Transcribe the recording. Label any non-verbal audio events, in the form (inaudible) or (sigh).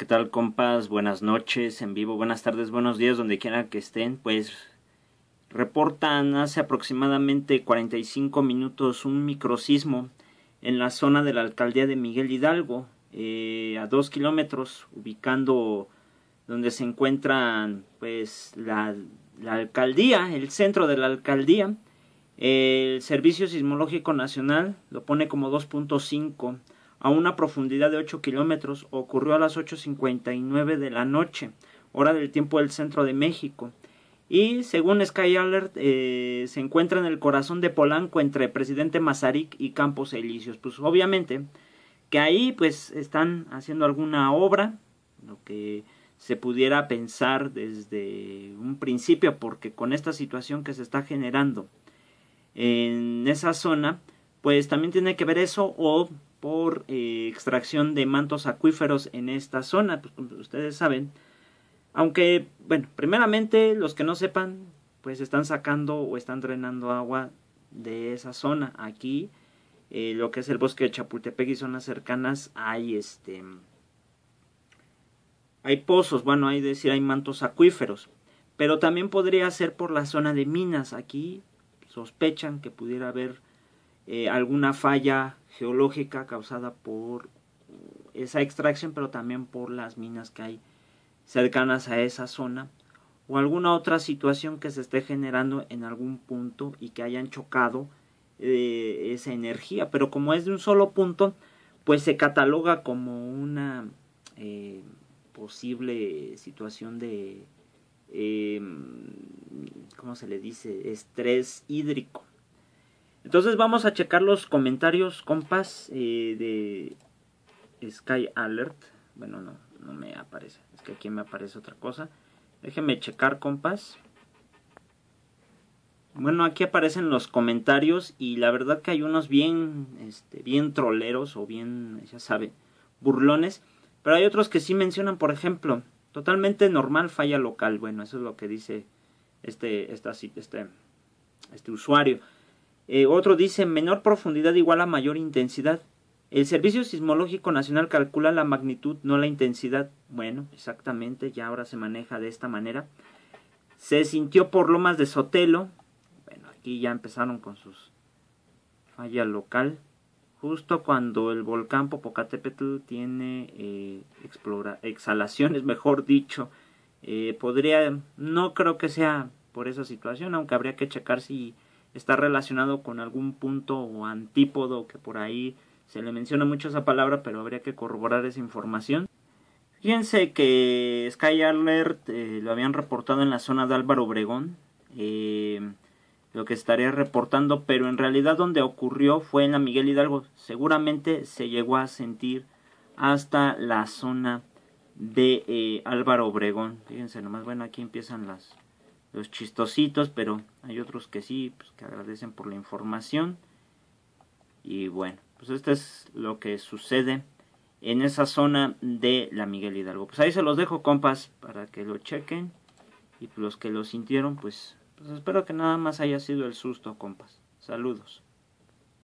¿qué tal compas? Buenas noches en vivo, buenas tardes, buenos días, donde quiera que estén. Pues reportan hace aproximadamente 45 minutos un microsismo en la zona de la alcaldía de Miguel Hidalgo, eh, a dos kilómetros, ubicando donde se encuentran pues la, la alcaldía, el centro de la alcaldía. El Servicio Sismológico Nacional lo pone como 2.5 a una profundidad de 8 kilómetros ocurrió a las 8.59 de la noche, hora del tiempo del centro de México. Y según Sky Alert, eh, se encuentra en el corazón de Polanco entre Presidente Mazarik y Campos Elíseos. Pues obviamente que ahí pues están haciendo alguna obra, lo que se pudiera pensar desde un principio, porque con esta situación que se está generando en esa zona, pues también tiene que ver eso o por eh, extracción de mantos acuíferos en esta zona, pues, como ustedes saben. Aunque, bueno, primeramente los que no sepan, pues están sacando o están drenando agua de esa zona. Aquí, eh, lo que es el bosque de Chapultepec y zonas cercanas, hay este... Hay pozos, bueno, hay decir, hay mantos acuíferos. Pero también podría ser por la zona de minas. Aquí sospechan que pudiera haber eh, alguna falla geológica causada por eh, esa extracción, pero también por las minas que hay cercanas a esa zona o alguna otra situación que se esté generando en algún punto y que hayan chocado eh, esa energía. Pero como es de un solo punto, pues se cataloga como una posible situación de, eh, ¿cómo se le dice?, estrés hídrico. Entonces vamos a checar los comentarios, compas, eh, de Sky Alert. Bueno, no, no me aparece. Es que aquí me aparece otra cosa. Déjenme checar, compas. Bueno, aquí aparecen los comentarios y la verdad que hay unos bien, este, bien troleros o bien, ya sabe, burlones. Pero hay otros que sí mencionan, por ejemplo, totalmente normal falla local. Bueno, eso es lo que dice este, esta, este, este usuario. Eh, otro dice menor profundidad igual a mayor intensidad. El Servicio Sismológico Nacional calcula la magnitud, no la intensidad. Bueno, exactamente, ya ahora se maneja de esta manera. Se sintió por lomas de Sotelo. Bueno, aquí ya empezaron con sus falla local. Justo cuando el volcán Popocatépetl tiene eh, exhalaciones, (laughs) mejor dicho. Eh, podría, no creo que sea por esa situación, aunque habría que checar si está relacionado con algún punto o antípodo que por ahí se le menciona mucho esa palabra, pero habría que corroborar esa información. Fíjense que Sky Alert eh, lo habían reportado en la zona de Álvaro Obregón, eh, lo que estaría reportando, pero en realidad donde ocurrió fue en la Miguel Hidalgo. Seguramente se llegó a sentir hasta la zona de eh, Álvaro Obregón. Fíjense nomás, bueno, aquí empiezan las, los chistositos, pero hay otros que sí, pues, que agradecen por la información. Y bueno, pues esto es lo que sucede en esa zona de la Miguel Hidalgo. Pues ahí se los dejo, compas, para que lo chequen. Y pues, los que lo sintieron, pues, pues espero que nada más haya sido el susto, compas. Saludos.